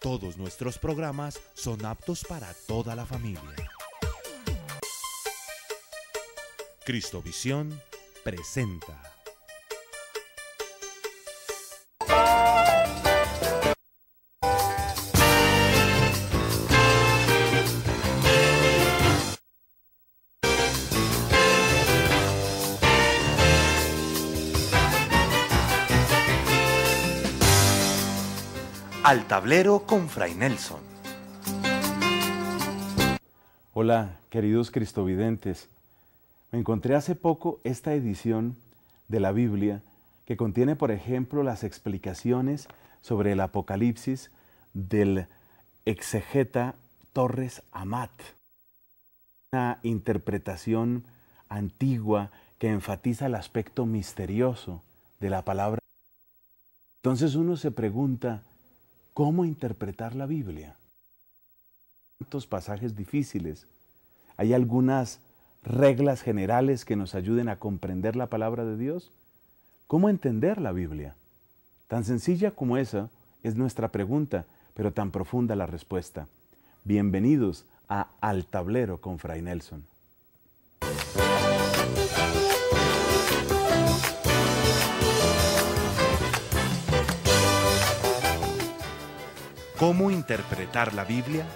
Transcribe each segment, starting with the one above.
Todos nuestros programas son aptos para toda la familia. Cristovisión presenta. Al tablero con Fray Nelson. Hola, queridos cristovidentes. Me encontré hace poco esta edición de la Biblia que contiene, por ejemplo, las explicaciones sobre el Apocalipsis del exegeta Torres Amat. Una interpretación antigua que enfatiza el aspecto misterioso de la palabra. Entonces uno se pregunta, cómo interpretar la Biblia. Tantos pasajes difíciles. ¿Hay algunas reglas generales que nos ayuden a comprender la palabra de Dios? ¿Cómo entender la Biblia? Tan sencilla como esa es nuestra pregunta, pero tan profunda la respuesta. Bienvenidos a Al Tablero con Fray Nelson. ¿Cómo interpretar la Biblia?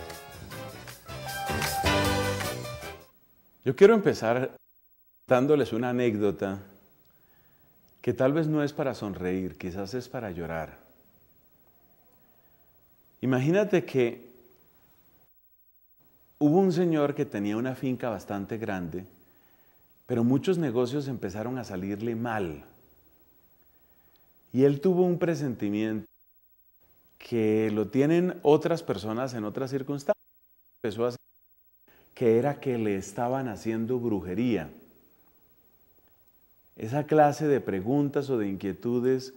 Yo quiero empezar dándoles una anécdota que tal vez no es para sonreír, quizás es para llorar. Imagínate que hubo un señor que tenía una finca bastante grande, pero muchos negocios empezaron a salirle mal. Y él tuvo un presentimiento que lo tienen otras personas en otras circunstancias, que era que le estaban haciendo brujería. Esa clase de preguntas o de inquietudes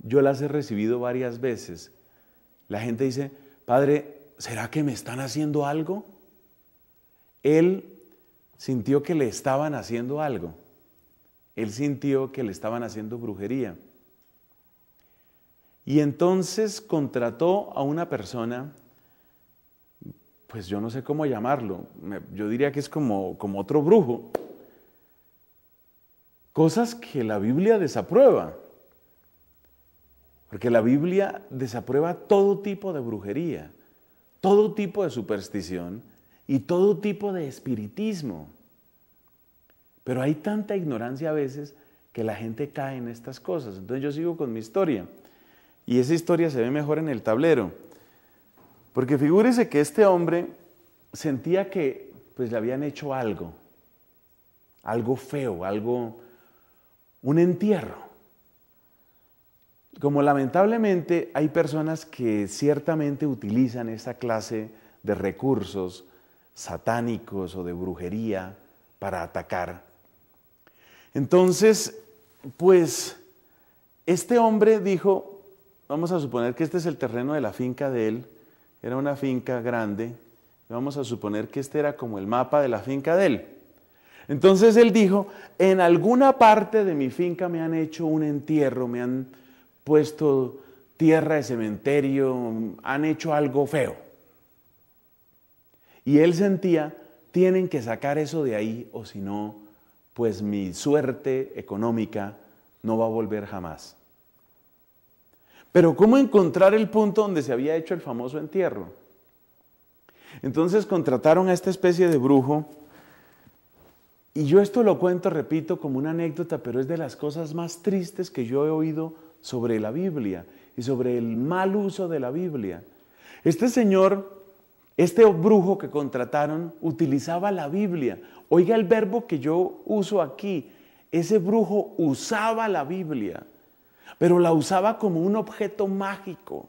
yo las he recibido varias veces. La gente dice, Padre, ¿será que me están haciendo algo? Él sintió que le estaban haciendo algo. Él sintió que le estaban haciendo brujería. Y entonces contrató a una persona, pues yo no sé cómo llamarlo, yo diría que es como, como otro brujo, cosas que la Biblia desaprueba. Porque la Biblia desaprueba todo tipo de brujería, todo tipo de superstición y todo tipo de espiritismo. Pero hay tanta ignorancia a veces que la gente cae en estas cosas. Entonces yo sigo con mi historia. Y esa historia se ve mejor en el tablero. Porque figúrese que este hombre sentía que pues le habían hecho algo, algo feo, algo, un entierro. Como lamentablemente hay personas que ciertamente utilizan esta clase de recursos satánicos o de brujería para atacar. Entonces, pues este hombre dijo, Vamos a suponer que este es el terreno de la finca de él, era una finca grande, vamos a suponer que este era como el mapa de la finca de él. Entonces él dijo, en alguna parte de mi finca me han hecho un entierro, me han puesto tierra de cementerio, han hecho algo feo. Y él sentía, tienen que sacar eso de ahí o si no, pues mi suerte económica no va a volver jamás. Pero ¿cómo encontrar el punto donde se había hecho el famoso entierro? Entonces contrataron a esta especie de brujo. Y yo esto lo cuento, repito, como una anécdota, pero es de las cosas más tristes que yo he oído sobre la Biblia y sobre el mal uso de la Biblia. Este señor, este brujo que contrataron, utilizaba la Biblia. Oiga el verbo que yo uso aquí. Ese brujo usaba la Biblia pero la usaba como un objeto mágico.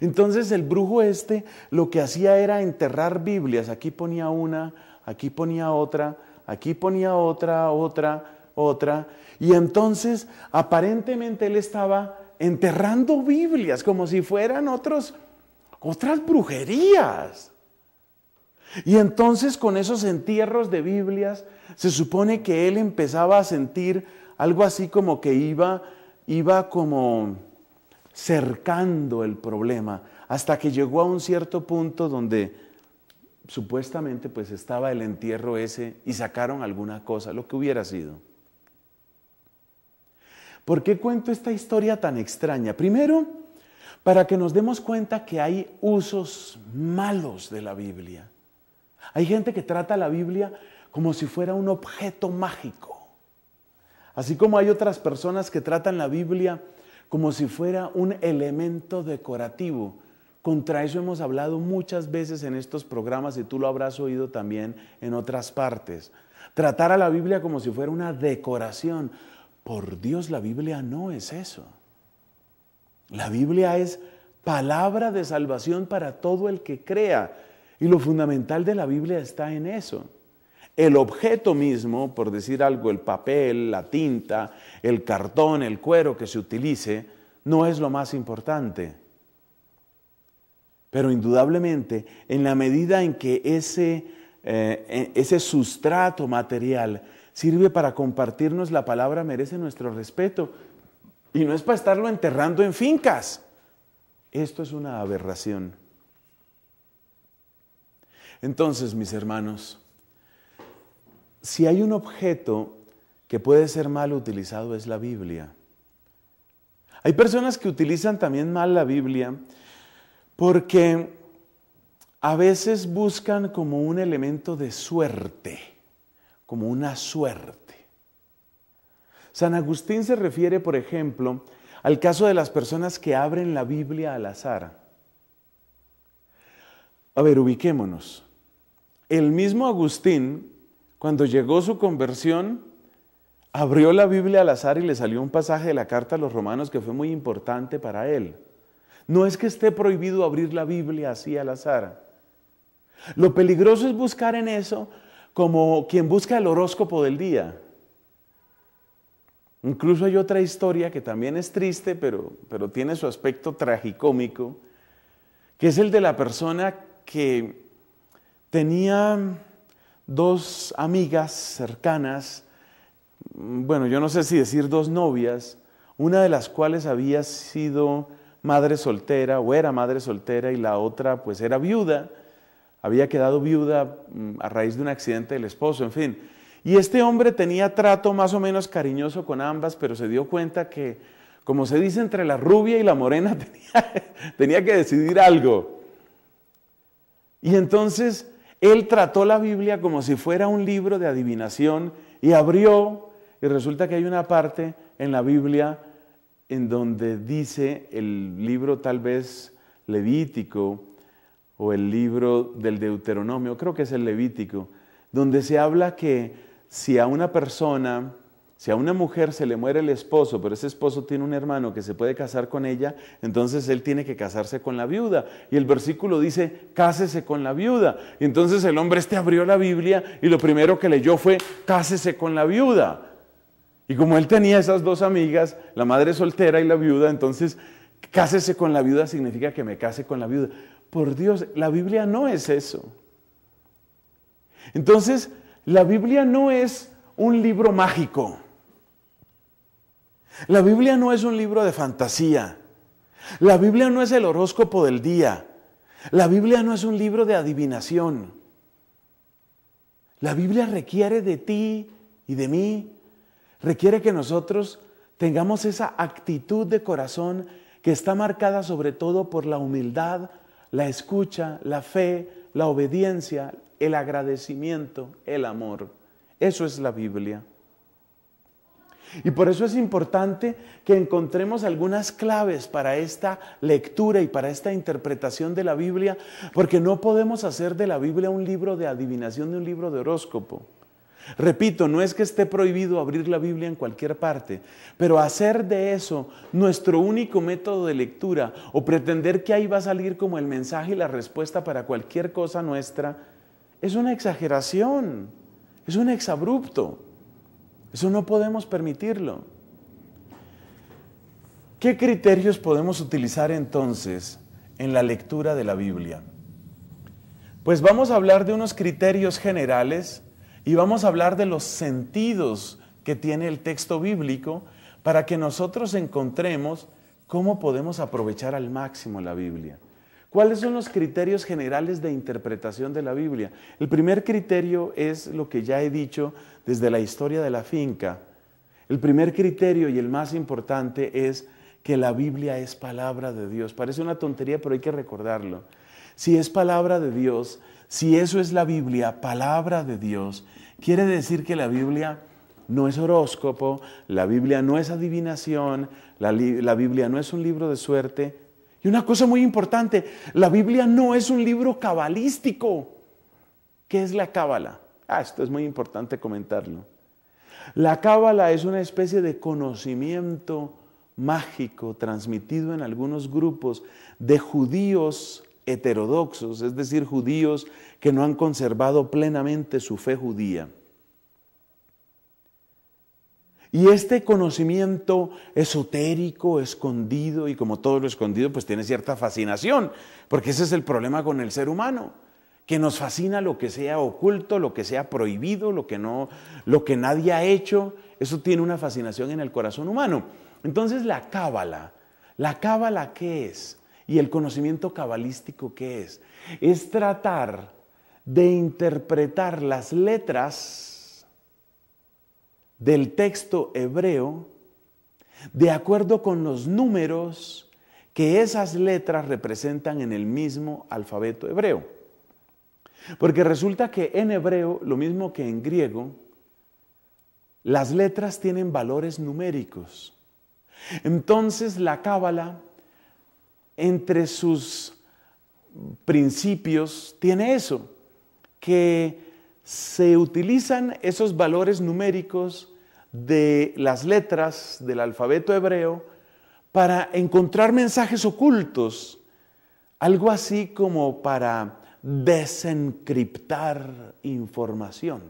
Entonces el brujo este lo que hacía era enterrar Biblias. Aquí ponía una, aquí ponía otra, aquí ponía otra, otra, otra. Y entonces aparentemente él estaba enterrando Biblias como si fueran otros, otras brujerías. Y entonces con esos entierros de Biblias se supone que él empezaba a sentir algo así como que iba iba como cercando el problema hasta que llegó a un cierto punto donde supuestamente pues estaba el entierro ese y sacaron alguna cosa, lo que hubiera sido. ¿Por qué cuento esta historia tan extraña? Primero, para que nos demos cuenta que hay usos malos de la Biblia. Hay gente que trata la Biblia como si fuera un objeto mágico Así como hay otras personas que tratan la Biblia como si fuera un elemento decorativo. Contra eso hemos hablado muchas veces en estos programas y tú lo habrás oído también en otras partes. Tratar a la Biblia como si fuera una decoración. Por Dios, la Biblia no es eso. La Biblia es palabra de salvación para todo el que crea. Y lo fundamental de la Biblia está en eso. El objeto mismo, por decir algo, el papel, la tinta, el cartón, el cuero que se utilice, no es lo más importante. Pero indudablemente, en la medida en que ese, eh, e, ese sustrato material sirve para compartirnos la palabra, merece nuestro respeto. Y no es para estarlo enterrando en fincas. Esto es una aberración. Entonces, mis hermanos, si hay un objeto que puede ser mal utilizado es la Biblia. Hay personas que utilizan también mal la Biblia porque a veces buscan como un elemento de suerte, como una suerte. San Agustín se refiere, por ejemplo, al caso de las personas que abren la Biblia al azar. A ver, ubiquémonos. El mismo Agustín cuando llegó su conversión, abrió la Biblia al azar y le salió un pasaje de la carta a los romanos que fue muy importante para él. No es que esté prohibido abrir la Biblia así al azar. Lo peligroso es buscar en eso como quien busca el horóscopo del día. Incluso hay otra historia que también es triste, pero, pero tiene su aspecto tragicómico, que es el de la persona que tenía dos amigas cercanas, bueno, yo no sé si decir dos novias, una de las cuales había sido madre soltera o era madre soltera y la otra pues era viuda, había quedado viuda mm, a raíz de un accidente del esposo, en fin. Y este hombre tenía trato más o menos cariñoso con ambas, pero se dio cuenta que, como se dice entre la rubia y la morena, tenía, tenía que decidir algo. Y entonces él trató la Biblia como si fuera un libro de adivinación y abrió y resulta que hay una parte en la Biblia en donde dice el libro tal vez levítico o el libro del Deuteronomio, creo que es el levítico, donde se habla que si a una persona si a una mujer se le muere el esposo, pero ese esposo tiene un hermano que se puede casar con ella, entonces él tiene que casarse con la viuda. Y el versículo dice, cásese con la viuda. Y entonces el hombre este abrió la Biblia y lo primero que leyó fue, cásese con la viuda. Y como él tenía esas dos amigas, la madre soltera y la viuda, entonces cásese con la viuda significa que me case con la viuda. Por Dios, la Biblia no es eso. Entonces, la Biblia no es un libro mágico la Biblia no es un libro de fantasía. La Biblia no es el horóscopo del día. La Biblia no es un libro de adivinación. La Biblia requiere de ti y de mí. Requiere que nosotros tengamos esa actitud de corazón que está marcada sobre todo por la humildad, la escucha, la fe, la obediencia, el agradecimiento, el amor. Eso es la Biblia. Y por eso es importante que encontremos algunas claves para esta lectura y para esta interpretación de la Biblia, porque no podemos hacer de la Biblia un libro de adivinación, de un libro de horóscopo. Repito, no es que esté prohibido abrir la Biblia en cualquier parte, pero hacer de eso nuestro único método de lectura o pretender que ahí va a salir como el mensaje y la respuesta para cualquier cosa nuestra, es una exageración, es un exabrupto. Eso no podemos permitirlo. ¿Qué criterios podemos utilizar entonces en la lectura de la Biblia? Pues vamos a hablar de unos criterios generales y vamos a hablar de los sentidos que tiene el texto bíblico para que nosotros encontremos cómo podemos aprovechar al máximo la Biblia. ¿Cuáles son los criterios generales de interpretación de la Biblia? El primer criterio es lo que ya he dicho desde la historia de la finca. El primer criterio y el más importante es que la Biblia es palabra de Dios. Parece una tontería, pero hay que recordarlo. Si es palabra de Dios, si eso es la Biblia, palabra de Dios, quiere decir que la Biblia no es horóscopo, la Biblia no es adivinación, la, Biblia no es un libro de suerte, y una cosa muy importante, la Biblia no es un libro cabalístico. ¿Qué es la cábala? Ah, esto es muy importante comentarlo. La cábala es una especie de conocimiento mágico transmitido en algunos grupos de judíos heterodoxos, es decir, judíos que no han conservado plenamente su fe judía. Y este conocimiento esotérico, escondido, y como todo lo escondido, pues tiene cierta fascinación, porque ese es el problema con el ser humano, que nos fascina lo que sea oculto, lo que sea prohibido, lo que, no, lo que nadie ha hecho, eso tiene una fascinación en el corazón humano. Entonces la cábala, la cábala qué es? Y el conocimiento cabalístico qué es? Es tratar de interpretar las letras del texto hebreo, de acuerdo con los números que esas letras representan en el mismo alfabeto hebreo. Porque resulta que en hebreo, lo mismo que en griego, las letras tienen valores numéricos. Entonces la cábala, entre sus principios, tiene eso, que se utilizan esos valores numéricos de las letras del alfabeto hebreo para encontrar mensajes ocultos, algo así como para desencriptar información,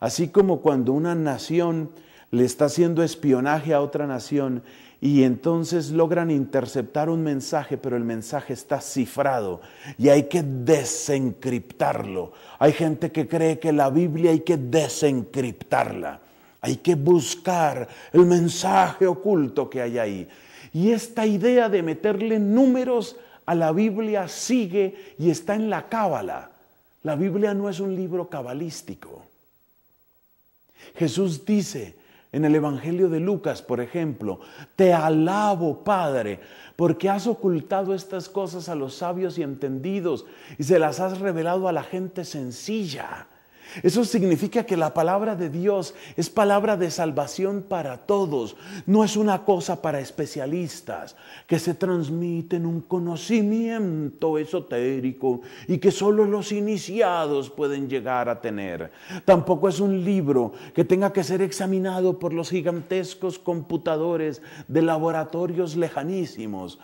así como cuando una nación le está haciendo espionaje a otra nación y entonces logran interceptar un mensaje, pero el mensaje está cifrado y hay que desencriptarlo. Hay gente que cree que la Biblia hay que desencriptarla. Hay que buscar el mensaje oculto que hay ahí. Y esta idea de meterle números a la Biblia sigue y está en la cábala. La Biblia no es un libro cabalístico. Jesús dice en el Evangelio de Lucas, por ejemplo, te alabo, Padre, porque has ocultado estas cosas a los sabios y entendidos y se las has revelado a la gente sencilla. Eso significa que la palabra de Dios es palabra de salvación para todos, no es una cosa para especialistas, que se transmiten un conocimiento esotérico y que solo los iniciados pueden llegar a tener. Tampoco es un libro que tenga que ser examinado por los gigantescos computadores de laboratorios lejanísimos.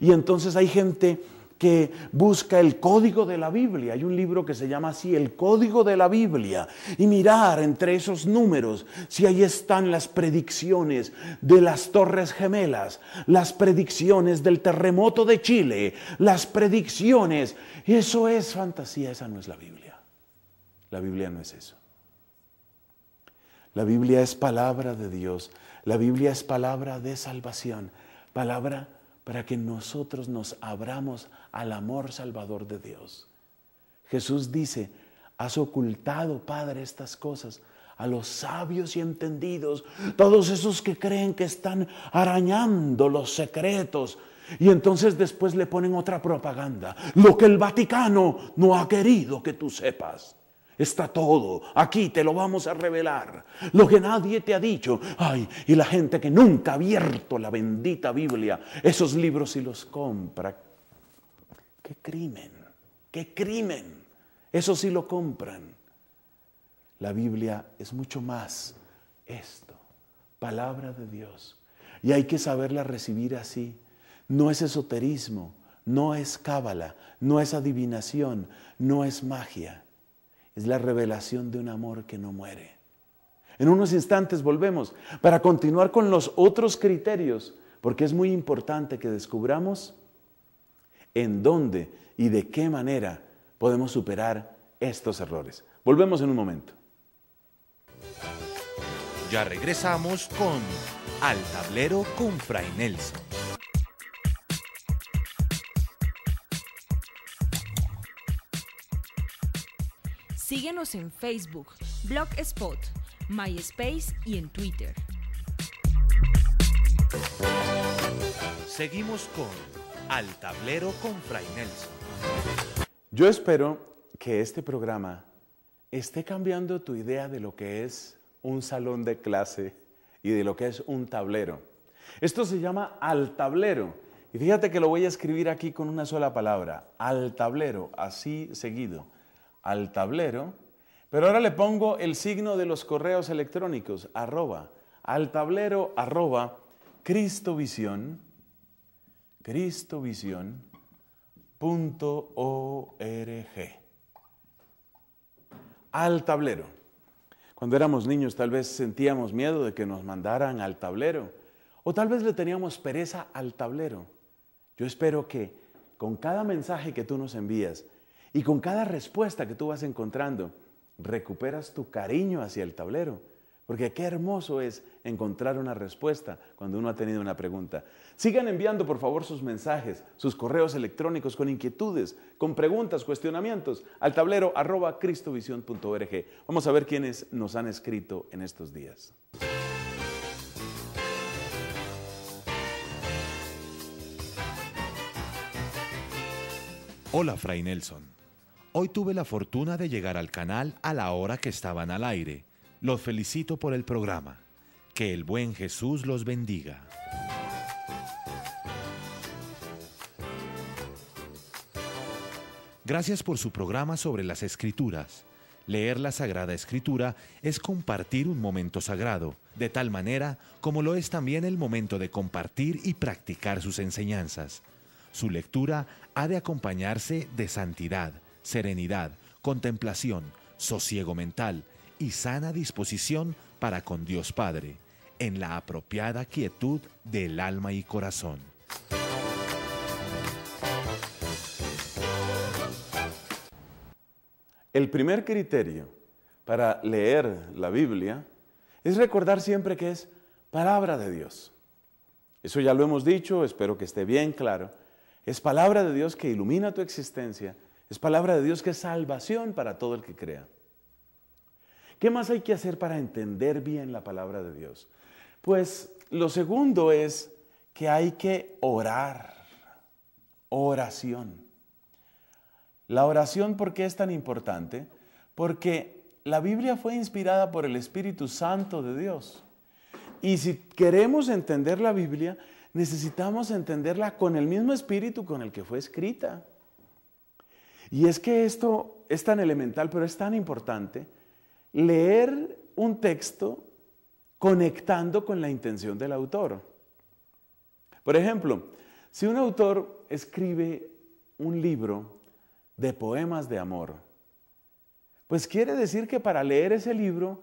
Y entonces hay gente que busca el código de la Biblia. Hay un libro que se llama así, El Código de la Biblia. Y mirar entre esos números si ahí están las predicciones de las Torres Gemelas, las predicciones del terremoto de Chile, las predicciones. Eso es fantasía, esa no es la Biblia. La Biblia no es eso. La Biblia es palabra de Dios. La Biblia es palabra de salvación, palabra para que nosotros nos abramos al amor salvador de Dios. Jesús dice, has ocultado, Padre, estas cosas a los sabios y entendidos, todos esos que creen que están arañando los secretos. Y entonces después le ponen otra propaganda, lo que el Vaticano no ha querido que tú sepas. Está todo. Aquí te lo vamos a revelar. Lo que nadie te ha dicho. Ay, y la gente que nunca ha abierto la bendita Biblia, esos libros y los compra. Qué crimen. Qué crimen. Eso sí lo compran. La Biblia es mucho más esto. Palabra de Dios. Y hay que saberla recibir así. No es esoterismo, no es cábala, no es adivinación, no es magia es la revelación de un amor que no muere. En unos instantes volvemos para continuar con los otros criterios, porque es muy importante que descubramos en dónde y de qué manera podemos superar estos errores. Volvemos en un momento. Ya regresamos con Al Tablero con Fray Nelson. Síguenos en Facebook, Blogspot, MySpace y en Twitter. Seguimos con Al Tablero con Fray Nelson. Yo espero que este programa esté cambiando tu idea de lo que es un salón de clase y de lo que es un tablero. Esto se llama al tablero. Y fíjate que lo voy a escribir aquí con una sola palabra, al tablero, así seguido al tablero, pero ahora le pongo el signo de los correos electrónicos, arroba, al tablero, arroba, cristovisión, cristovisión.org. Al tablero. Cuando éramos niños tal vez sentíamos miedo de que nos mandaran al tablero o tal vez le teníamos pereza al tablero. Yo espero que con cada mensaje que tú nos envías, y con cada respuesta que tú vas encontrando, recuperas tu cariño hacia el tablero. Porque qué hermoso es encontrar una respuesta cuando uno ha tenido una pregunta. Sigan enviando por favor sus mensajes, sus correos electrónicos con inquietudes, con preguntas, cuestionamientos al tablero arroba cristovisión.org. Vamos a ver quiénes nos han escrito en estos días. Hola, Fray Nelson. Hoy tuve la fortuna de llegar al canal a la hora que estaban al aire. Los felicito por el programa. Que el buen Jesús los bendiga. Gracias por su programa sobre las escrituras. Leer la Sagrada Escritura es compartir un momento sagrado, de tal manera como lo es también el momento de compartir y practicar sus enseñanzas. Su lectura ha de acompañarse de santidad, serenidad, contemplación, sosiego mental y sana disposición para con Dios Padre, en la apropiada quietud del alma y corazón. El primer criterio para leer la Biblia es recordar siempre que es palabra de Dios. Eso ya lo hemos dicho, espero que esté bien claro. Es palabra de Dios que ilumina tu existencia es palabra de Dios que es salvación para todo el que crea. ¿Qué más hay que hacer para entender bien la palabra de Dios? Pues lo segundo es que hay que orar. Oración. La oración, ¿por qué es tan importante? Porque la Biblia fue inspirada por el Espíritu Santo de Dios. Y si queremos entender la Biblia, necesitamos entenderla con el mismo espíritu con el que fue escrita. Y es que esto es tan elemental, pero es tan importante, leer un texto conectando con la intención del autor. Por ejemplo, si un autor escribe un libro de poemas de amor, pues quiere decir que para leer ese libro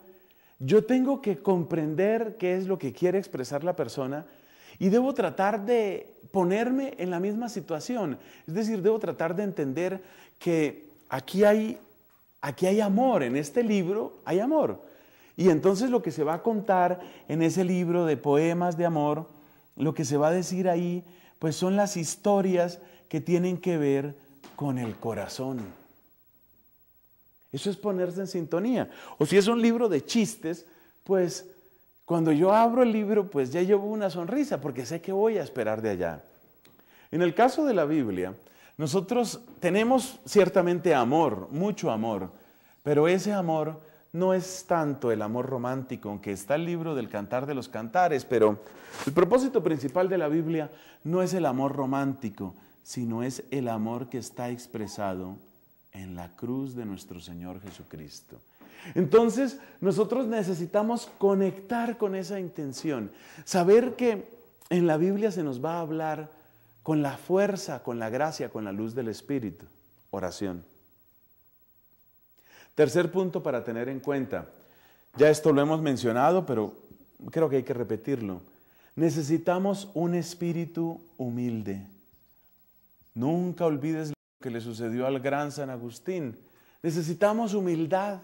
yo tengo que comprender qué es lo que quiere expresar la persona y debo tratar de ponerme en la misma situación. Es decir, debo tratar de entender que aquí hay, aquí hay amor, en este libro hay amor. Y entonces lo que se va a contar en ese libro de poemas de amor, lo que se va a decir ahí, pues son las historias que tienen que ver con el corazón. Eso es ponerse en sintonía. O si es un libro de chistes, pues cuando yo abro el libro, pues ya llevo una sonrisa porque sé que voy a esperar de allá. En el caso de la Biblia, nosotros tenemos ciertamente amor, mucho amor, pero ese amor no es tanto el amor romántico, aunque está el libro del Cantar de los Cantares, pero el propósito principal de la Biblia no es el amor romántico, sino es el amor que está expresado en la cruz de nuestro Señor Jesucristo. Entonces, nosotros necesitamos conectar con esa intención, saber que en la Biblia se nos va a hablar con la fuerza, con la gracia, con la luz del Espíritu. Oración. Tercer punto para tener en cuenta. Ya esto lo hemos mencionado, pero creo que hay que repetirlo. Necesitamos un espíritu humilde. Nunca olvides lo que le sucedió al gran San Agustín. Necesitamos humildad.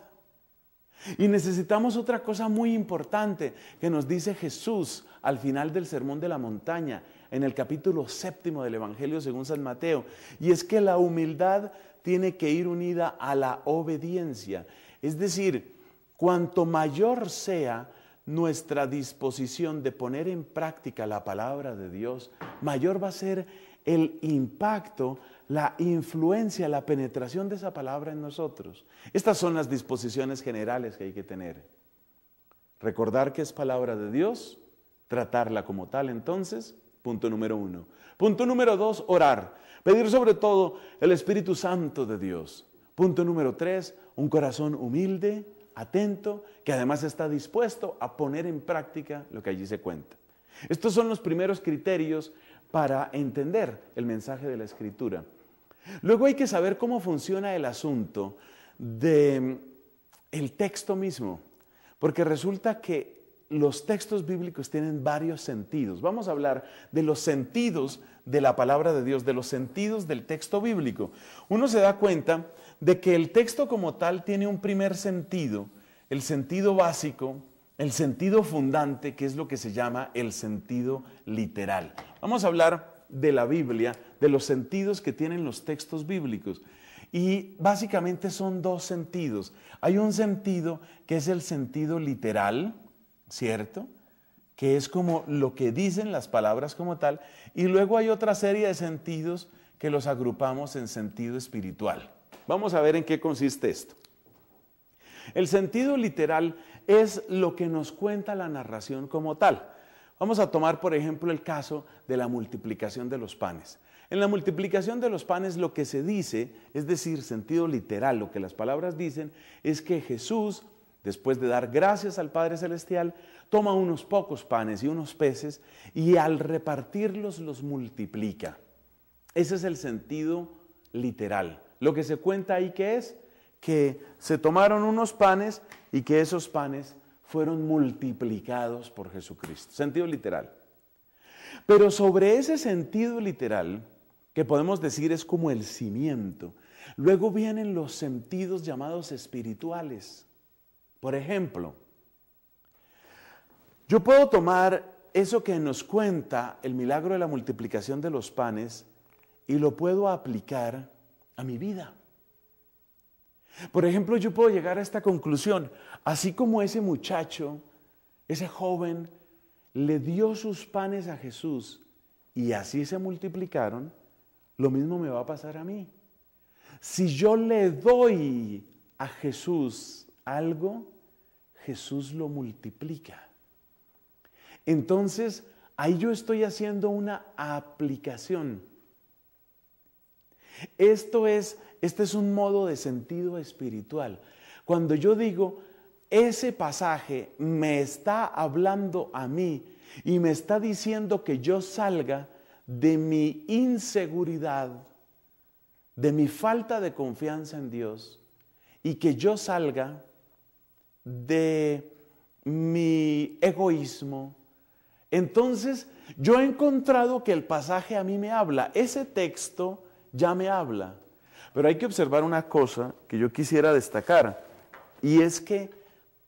Y necesitamos otra cosa muy importante que nos dice Jesús al final del Sermón de la Montaña, en el capítulo séptimo del Evangelio según San Mateo. Y es que la humildad tiene que ir unida a la obediencia. Es decir, cuanto mayor sea nuestra disposición de poner en práctica la palabra de Dios, mayor va a ser el impacto la influencia, la penetración de esa palabra en nosotros. Estas son las disposiciones generales que hay que tener. Recordar que es palabra de Dios, tratarla como tal entonces, punto número uno. Punto número dos, orar. Pedir sobre todo el Espíritu Santo de Dios. Punto número tres, un corazón humilde, atento, que además está dispuesto a poner en práctica lo que allí se cuenta. Estos son los primeros criterios para entender el mensaje de la Escritura. Luego hay que saber cómo funciona el asunto de mm, el texto mismo, porque resulta que los textos bíblicos tienen varios sentidos. Vamos a hablar de los sentidos de la palabra de Dios, de los sentidos del texto bíblico. Uno se da cuenta de que el texto como tal tiene un primer sentido, el sentido básico, el sentido fundante, que es lo que se llama el sentido literal. Vamos a hablar de la Biblia de los sentidos que tienen los textos bíblicos. Y básicamente son dos sentidos. Hay un sentido que es el sentido literal, ¿cierto? Que es como lo que dicen las palabras como tal. Y luego hay otra serie de sentidos que los agrupamos en sentido espiritual. Vamos a ver en qué consiste esto. El sentido literal es lo que nos cuenta la narración como tal. Vamos a tomar, por ejemplo, el caso de la multiplicación de los panes. En la multiplicación de los panes lo que se dice, es decir, sentido literal, lo que las palabras dicen, es que Jesús, después de dar gracias al Padre Celestial, toma unos pocos panes y unos peces y al repartirlos los multiplica. Ese es el sentido literal. Lo que se cuenta ahí que es que se tomaron unos panes y que esos panes fueron multiplicados por Jesucristo. Sentido literal. Pero sobre ese sentido literal, que podemos decir es como el cimiento. Luego vienen los sentidos llamados espirituales. Por ejemplo, yo puedo tomar eso que nos cuenta el milagro de la multiplicación de los panes y lo puedo aplicar a mi vida. Por ejemplo, yo puedo llegar a esta conclusión, así como ese muchacho, ese joven, le dio sus panes a Jesús y así se multiplicaron, lo mismo me va a pasar a mí. Si yo le doy a Jesús algo, Jesús lo multiplica. Entonces, ahí yo estoy haciendo una aplicación. Esto es, este es un modo de sentido espiritual. Cuando yo digo, ese pasaje me está hablando a mí y me está diciendo que yo salga, de mi inseguridad, de mi falta de confianza en Dios y que yo salga de mi egoísmo, entonces yo he encontrado que el pasaje a mí me habla, ese texto ya me habla. Pero hay que observar una cosa que yo quisiera destacar, y es que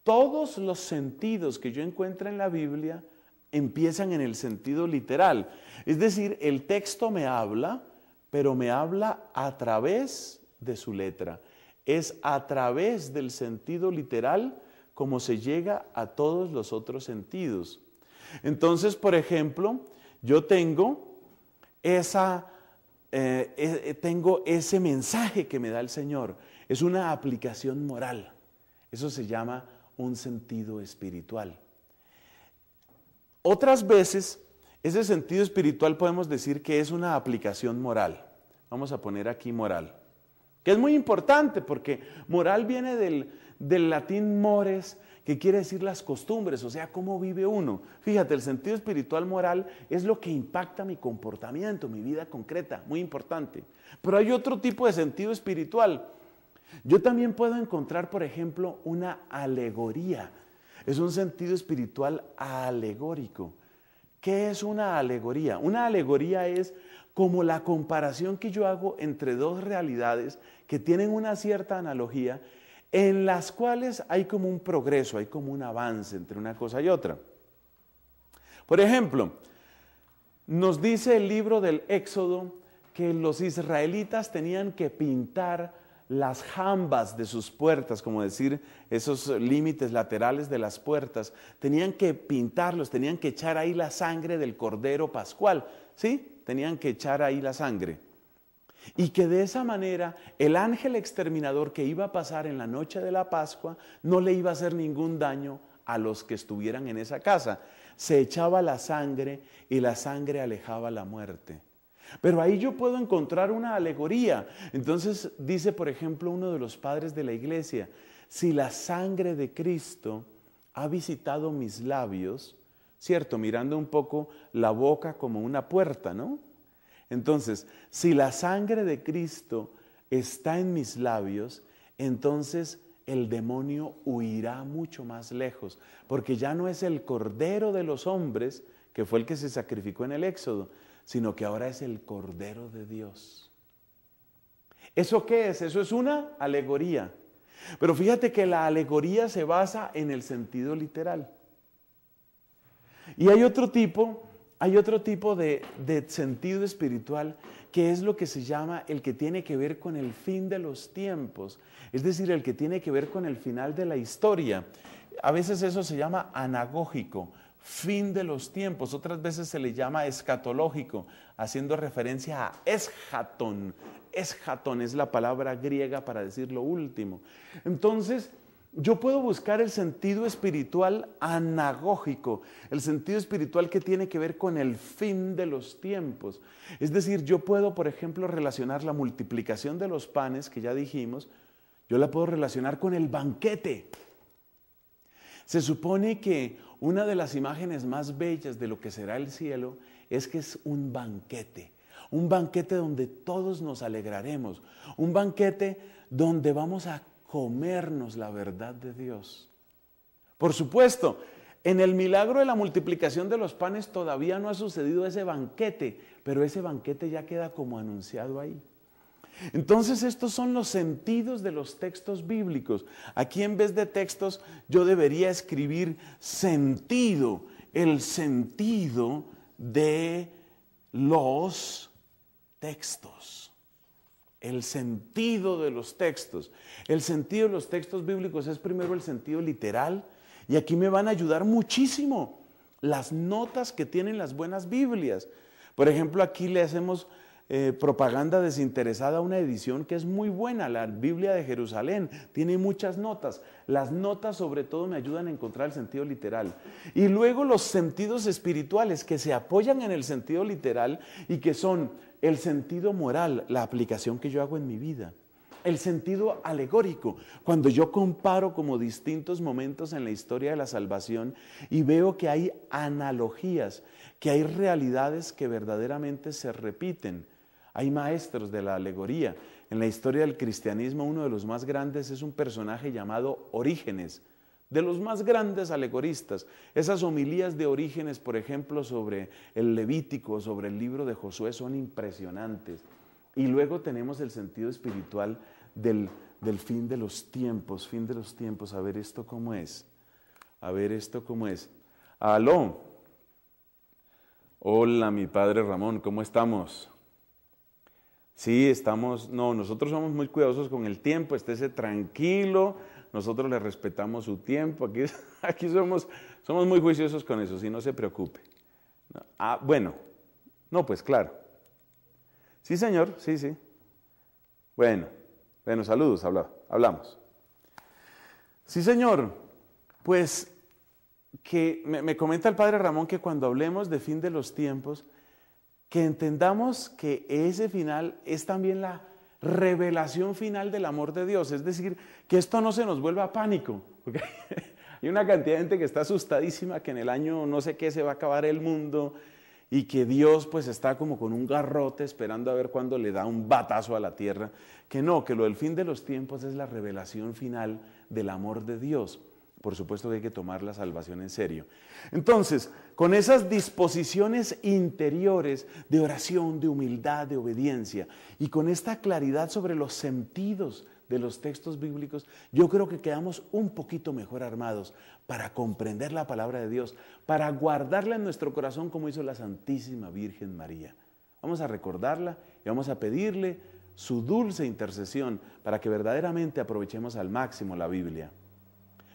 todos los sentidos que yo encuentro en la Biblia empiezan en el sentido literal. Es decir, el texto me habla, pero me habla a través de su letra. Es a través del sentido literal como se llega a todos los otros sentidos. Entonces, por ejemplo, yo tengo esa, eh, eh, tengo ese mensaje que me da el Señor. Es una aplicación moral. Eso se llama un sentido espiritual. Otras veces, ese sentido espiritual podemos decir que es una aplicación moral. Vamos a poner aquí moral, que es muy importante porque moral viene del, latín mores, que quiere decir las costumbres, o sea, cómo vive uno. Fíjate, el sentido espiritual moral es lo que impacta mi comportamiento, mi vida concreta, muy importante. Pero hay otro tipo de sentido espiritual. Yo también puedo encontrar, por ejemplo, una alegoría es un sentido espiritual alegórico. ¿Qué es una alegoría? Una alegoría es como la comparación que yo hago entre dos realidades que tienen una cierta analogía, en las cuales hay como un progreso, hay como un avance entre una cosa y otra. Por ejemplo, nos dice el libro del Éxodo que los israelitas tenían que pintar las jambas de sus puertas, como decir, esos límites laterales de las puertas, tenían que pintarlos, tenían que echar ahí la sangre del cordero pascual, ¿sí? Tenían que echar ahí la sangre. Y que de esa manera el ángel exterminador que iba a pasar en la noche de la Pascua no le iba a hacer ningún daño a los que estuvieran en esa casa. Se echaba la sangre y la sangre alejaba la muerte. Pero ahí yo puedo encontrar una alegoría. Entonces dice, por ejemplo, uno de los padres de la iglesia, si la sangre de Cristo ha visitado mis labios, ¿cierto? Mirando un poco la boca como una puerta, ¿no? Entonces, si la sangre de Cristo está en mis labios, entonces el demonio huirá mucho más lejos, porque ya no es el cordero de los hombres que fue el que se sacrificó en el Éxodo, sino que ahora es el Cordero de Dios. ¿Eso qué es? Eso es una alegoría. Pero fíjate que la alegoría se basa en el sentido literal. Y hay otro tipo, hay otro tipo de, de sentido espiritual que es lo que se llama el que tiene que ver con el fin de los tiempos, es decir, el que tiene que ver con el final de la historia. A veces eso se llama anagógico fin de los tiempos. Otras veces se le llama escatológico, haciendo referencia a esjatón. Esjatón es la palabra griega para decir lo último. Entonces, yo puedo buscar el sentido espiritual anagógico, el sentido espiritual que tiene que ver con el fin de los tiempos. Es decir, yo puedo, por ejemplo, relacionar la multiplicación de los panes, que ya dijimos, yo la puedo relacionar con el banquete. Se supone que una de las imágenes más bellas de lo que será el cielo es que es un banquete, un banquete donde todos nos alegraremos, un banquete donde vamos a comernos la verdad de Dios. Por supuesto, en el milagro de la multiplicación de los panes todavía no ha sucedido ese banquete, pero ese banquete ya queda como anunciado ahí. Entonces estos son los sentidos de los textos bíblicos. Aquí en vez de textos yo debería escribir sentido, el sentido de los textos. El sentido de los textos. El sentido de los textos bíblicos es primero el sentido literal y aquí me van a ayudar muchísimo las notas que tienen las buenas Biblias. Por ejemplo, aquí le hacemos eh, propaganda desinteresada, una edición que es muy buena, la Biblia de Jerusalén, tiene muchas notas. Las notas sobre todo me ayudan a encontrar el sentido literal. Y luego los sentidos espirituales que se apoyan en el sentido literal y que son el sentido moral, la aplicación que yo hago en mi vida el sentido alegórico. Cuando yo comparo como distintos momentos en la historia de la salvación y veo que hay analogías, que hay realidades que verdaderamente se repiten. Hay maestros de la alegoría. En la historia del cristianismo uno de los más grandes es un personaje llamado Orígenes, de los más grandes alegoristas. Esas homilías de Orígenes, por ejemplo, sobre el Levítico, sobre el libro de Josué, son impresionantes. Y luego tenemos el sentido espiritual del, fin de los tiempos, fin de los tiempos. A ver esto cómo es. A ver esto cómo es. Aló. Hola, mi padre Ramón, ¿cómo estamos? Sí, estamos, no, nosotros somos muy cuidadosos con el tiempo, estése tranquilo, nosotros le respetamos su tiempo, aquí, aquí somos, somos muy juiciosos con eso, sí, no se preocupe. Ah, bueno, no, pues claro. Sí, señor, sí, sí. Bueno, bueno, saludos, hablamos. Sí, señor, pues que me, me comenta el padre Ramón que cuando hablemos de fin de los tiempos, que entendamos que ese final es también la revelación final del amor de Dios. Es decir, que esto no se nos vuelva pánico. Hay una cantidad de gente que está asustadísima que en el año no sé qué se va a acabar el mundo y que Dios pues está como con un garrote esperando a ver cuándo le da un batazo a la tierra. Que no, que lo del fin de los tiempos es la revelación final del amor de Dios. Por supuesto que hay que tomar la salvación en serio. Entonces, con esas disposiciones interiores de oración, de humildad, de obediencia, y con esta claridad sobre los sentidos de los textos bíblicos, yo creo que quedamos un poquito mejor armados para comprender la palabra de Dios, para guardarla en nuestro corazón como hizo la Santísima Virgen María. Vamos a recordarla y vamos a pedirle su dulce intercesión para que verdaderamente aprovechemos al máximo la Biblia.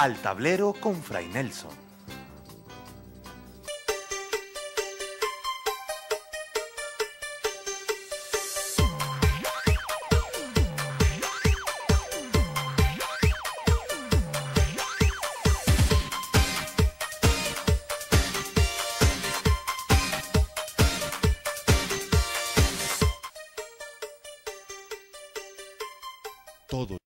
Al tablero con Fray Nelson.